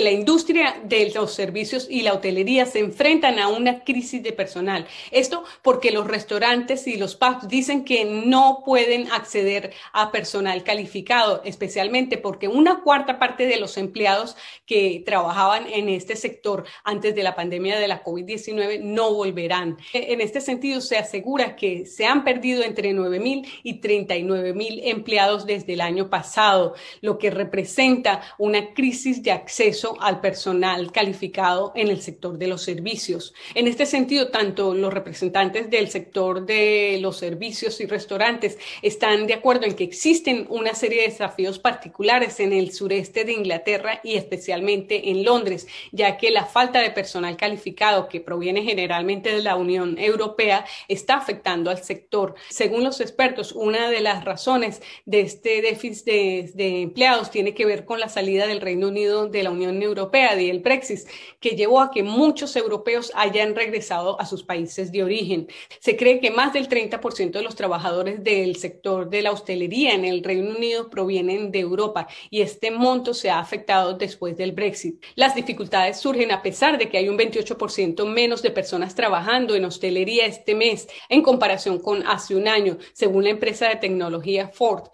La industria de los servicios y la hotelería se enfrentan a una crisis de personal. Esto porque los restaurantes y los pubs dicen que no pueden acceder a personal calificado, especialmente porque una cuarta parte de los empleados que trabajaban en este sector antes de la pandemia de la COVID-19 no volverán. En este sentido, se asegura que se han perdido entre 9.000 y 39.000 empleados desde el año pasado, lo que representa una crisis de acceso al personal calificado en el sector de los servicios. En este sentido, tanto los representantes del sector de los servicios y restaurantes están de acuerdo en que existen una serie de desafíos particulares en el sureste de Inglaterra y especialmente en Londres, ya que la falta de personal calificado que proviene generalmente de la Unión Europea está afectando al sector. Según los expertos, una de las razones de este déficit de, de empleados tiene que ver con la salida del Reino Unido de la Unión Europea, y el Brexit, que llevó a que muchos europeos hayan regresado a sus países de origen. Se cree que más del 30% de los trabajadores del sector de la hostelería en el Reino Unido provienen de Europa y este monto se ha afectado después del Brexit. Las dificultades surgen a pesar de que hay un 28% menos de personas trabajando en hostelería este mes en comparación con hace un año, según la empresa de tecnología Ford.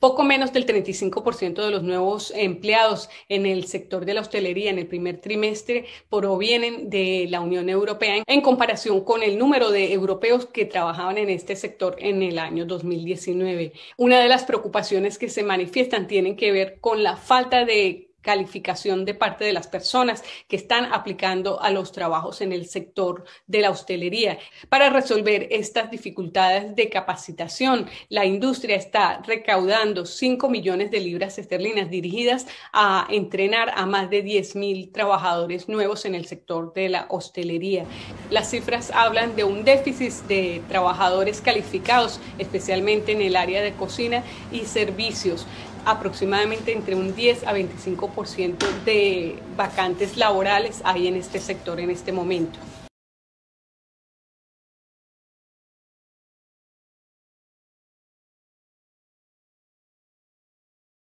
Poco menos del 35% de los nuevos empleados en el sector de la en el primer trimestre provienen de la Unión Europea en comparación con el número de europeos que trabajaban en este sector en el año 2019. Una de las preocupaciones que se manifiestan tienen que ver con la falta de calificación de parte de las personas que están aplicando a los trabajos en el sector de la hostelería. Para resolver estas dificultades de capacitación, la industria está recaudando 5 millones de libras esterlinas dirigidas a entrenar a más de 10 mil trabajadores nuevos en el sector de la hostelería. Las cifras hablan de un déficit de trabajadores calificados, especialmente en el área de cocina y servicios aproximadamente entre un 10 a 25 ciento de vacantes laborales hay en este sector en este momento.